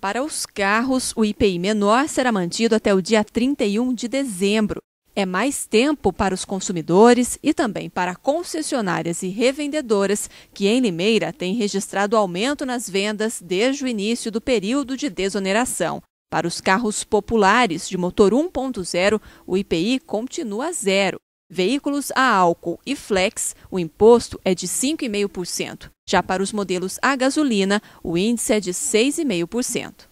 Para os carros, o IPI menor será mantido até o dia 31 de dezembro. É mais tempo para os consumidores e também para concessionárias e revendedoras, que em Limeira têm registrado aumento nas vendas desde o início do período de desoneração. Para os carros populares de motor 1.0, o IPI continua zero. Veículos a álcool e flex, o imposto é de 5,5%. Já para os modelos a gasolina, o índice é de 6,5%.